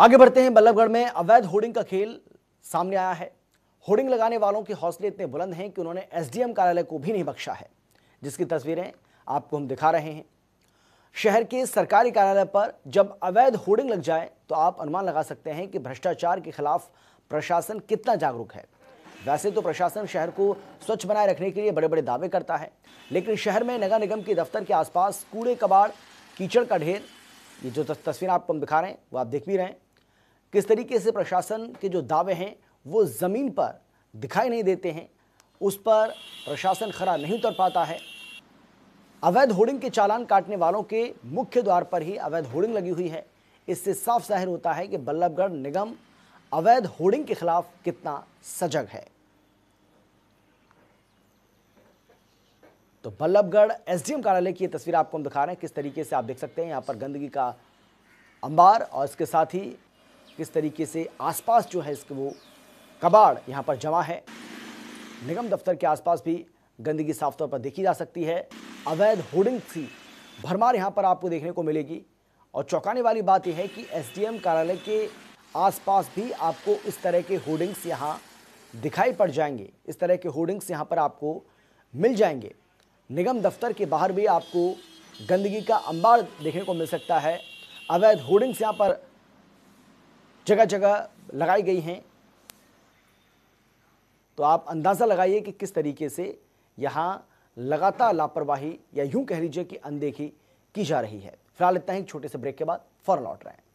आगे बढ़ते हैं बल्लभगढ़ में अवैध होर्डिंग का खेल सामने आया है होर्डिंग लगाने वालों के हौसले इतने बुलंद हैं कि उन्होंने एसडीएम कार्यालय को भी नहीं बख्शा है जिसकी तस्वीरें आपको हम दिखा रहे हैं शहर के सरकारी कार्यालय पर जब अवैध होर्डिंग लग जाए तो आप अनुमान लगा सकते हैं कि भ्रष्टाचार के खिलाफ प्रशासन कितना जागरूक है वैसे तो प्रशासन शहर को स्वच्छ बनाए रखने के लिए बड़े बड़े दावे करता है लेकिन शहर में नगर निगम के दफ्तर के आसपास कूड़े कबाड़ कीचड़ का ढेर ये जो तस्वीर आप हम दिखा रहे हैं वो आप देख भी रहे हैं किस तरीके से प्रशासन के जो दावे हैं वो ज़मीन पर दिखाई नहीं देते हैं उस पर प्रशासन खरा नहीं उतर पाता है अवैध होर्डिंग के चालान काटने वालों के मुख्य द्वार पर ही अवैध होर्डिंग लगी हुई है इससे साफ जाहिर होता है कि बल्लभगढ़ निगम अवैध होर्डिंग के खिलाफ कितना सजग है तो बल्लभगढ़ एसडीएम कार्यालय की ये तस्वीर आपको हम दिखा रहे हैं किस तरीके से आप देख सकते हैं यहाँ पर गंदगी का अंबार और इसके साथ ही किस तरीके से आसपास जो है इसके वो कबाड़ यहाँ पर जमा है निगम दफ्तर के आसपास भी गंदगी साफ तौर पर देखी जा सकती है अवैध होर्डिंग थी भरमार यहाँ पर आपको देखने को मिलेगी और चौंकाने वाली बात यह है कि एसडीएम कार्यालय के आसपास भी आपको इस तरह के होर्डिंग्स यहाँ दिखाई पड़ जाएंगे इस तरह के होर्डिंग्स यहाँ पर आपको मिल जाएंगे निगम दफ्तर के बाहर भी आपको गंदगी का अंबार देखने को मिल सकता है अवैध होर्डिंग्स यहाँ पर जगह जगह लगाई गई हैं तो आप अंदाज़ा लगाइए कि किस तरीके से यहाँ लगातार लापरवाही या यूं कह लीजिए कि अनदेखी की जा रही है फिलहाल इतना ही छोटे से ब्रेक के बाद फौरन लौट रहे हैं